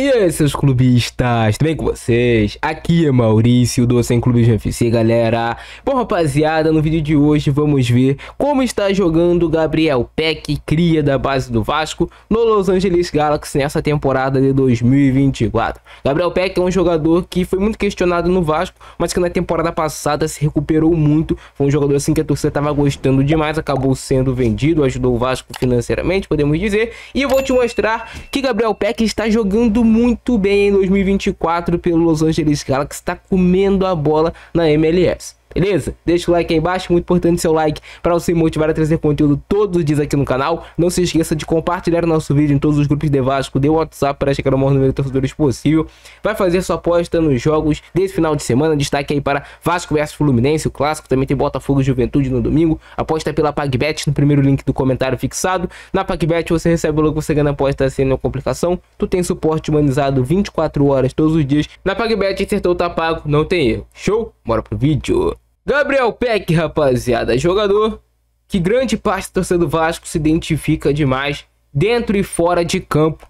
E aí, seus clubistas, tudo bem com vocês? Aqui é Maurício do Sem Clubes FC, galera. Bom, rapaziada, no vídeo de hoje vamos ver como está jogando Gabriel Peck, cria da base do Vasco, no Los Angeles Galaxy nessa temporada de 2024. Gabriel Peck é um jogador que foi muito questionado no Vasco, mas que na temporada passada se recuperou muito. Foi um jogador assim que a torcida estava gostando demais, acabou sendo vendido, ajudou o Vasco financeiramente, podemos dizer. E eu vou te mostrar que Gabriel Peck está jogando indo muito bem em 2024 pelo Los Angeles Galaxy, está comendo a bola na MLS. Beleza? Deixa o like aí embaixo, muito importante seu like para você motivar a trazer conteúdo todos os dias aqui no canal. Não se esqueça de compartilhar o nosso vídeo em todos os grupos de Vasco, de WhatsApp para chegar o maior número de torcedores possível. Vai fazer sua aposta nos jogos desse final de semana. Destaque aí para Vasco vs Fluminense, o clássico. Também tem Botafogo e Juventude no domingo. Aposta pela PagBet no primeiro link do comentário fixado. Na PagBet você recebe o logo você ganha aposta sem nenhuma complicação. Tu tem suporte humanizado 24 horas todos os dias. Na PagBet acertou, tá pago, não tem erro. Show? Bora pro vídeo. Gabriel Peck, rapaziada, jogador que grande parte da torcida do Vasco se identifica demais dentro e fora de campo.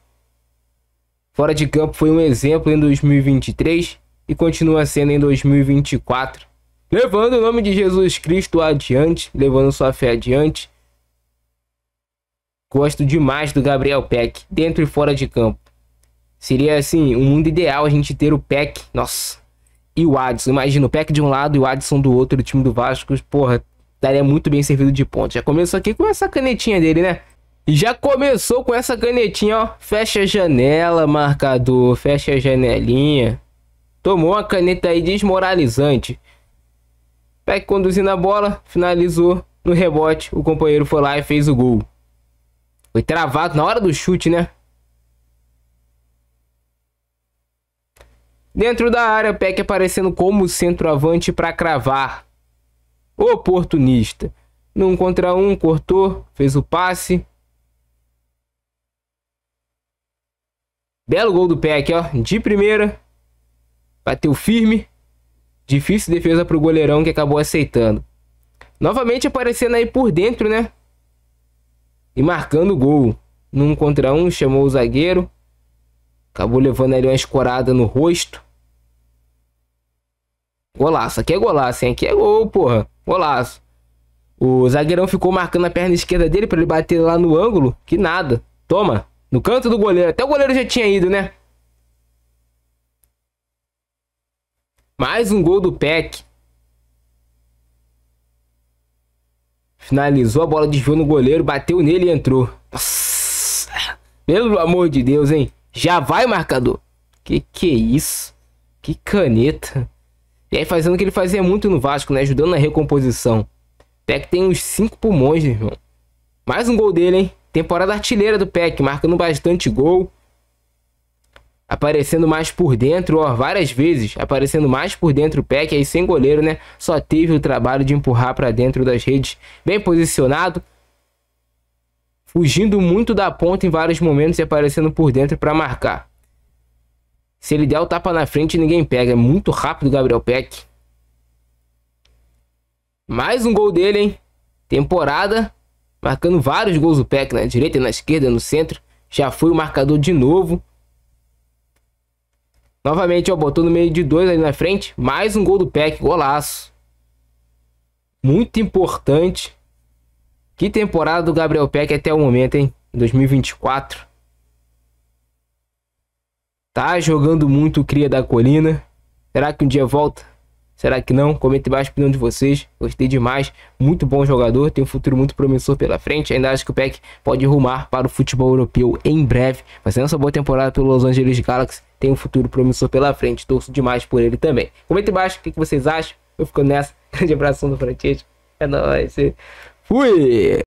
Fora de campo foi um exemplo em 2023 e continua sendo em 2024. Levando o nome de Jesus Cristo adiante, levando sua fé adiante. Gosto demais do Gabriel Peck, dentro e fora de campo. Seria assim, um mundo ideal a gente ter o Peck. Nossa, e o Adson. Imagina, o Peck de um lado e o Adson do outro, do time do Vasco, porra, estaria muito bem servido de ponto. Já começou aqui com essa canetinha dele, né? E já começou com essa canetinha, ó. Fecha a janela, marcador. Fecha a janelinha. Tomou uma caneta aí desmoralizante. Peck conduzindo a bola, finalizou no rebote. O companheiro foi lá e fez o gol. Foi travado na hora do chute, né? Dentro da área, Peck aparecendo como centroavante para cravar. Oportunista. Num contra um, cortou, fez o passe. Belo gol do Peck, ó. De primeira. Bateu firme. Difícil defesa para o goleirão que acabou aceitando. Novamente aparecendo aí por dentro, né? E marcando o gol. Num contra um, chamou o zagueiro. Acabou levando ali uma escorada no rosto. Golaço. Aqui é golaço, hein? Aqui é gol, porra. Golaço. O zagueirão ficou marcando a perna esquerda dele para ele bater lá no ângulo. Que nada. Toma. No canto do goleiro. Até o goleiro já tinha ido, né? Mais um gol do Peck. Finalizou a bola, desviou no goleiro, bateu nele e entrou. Nossa. Pelo amor de Deus, hein? Já vai, marcador. Que que é isso? Que caneta. E aí fazendo o que ele fazia muito no Vasco, né? Ajudando na recomposição. Até que tem uns cinco pulmões, irmão. Mais um gol dele, hein? Temporada artilheira do PEC, marcando bastante gol. Aparecendo mais por dentro, ó, várias vezes. Aparecendo mais por dentro o PEC, aí sem goleiro, né? Só teve o trabalho de empurrar para dentro das redes. Bem posicionado, fugindo muito da ponta em vários momentos e aparecendo por dentro para marcar. Se ele der o tapa na frente, ninguém pega. É muito rápido Gabriel Peck. Mais um gol dele, hein? Temporada. Marcando vários gols o Peck na direita, na esquerda, no centro. Já foi o marcador de novo. Novamente, ó, botou no meio de dois ali na frente. Mais um gol do Peck. Golaço. Muito importante. Que temporada do Gabriel Peck até o momento, hein? 2024. Tá jogando muito o Cria da Colina. Será que um dia volta? Será que não? Comente embaixo a opinião de vocês. Gostei demais. Muito bom jogador. Tem um futuro muito promissor pela frente. Ainda acho que o Peck pode rumar para o futebol europeu em breve. Fazendo essa boa temporada pelo Los Angeles Galaxy. Tem um futuro promissor pela frente. Torço demais por ele também. Comente embaixo o que vocês acham. Eu fico nessa. Grande abração do Francesco. É nóis. Hui!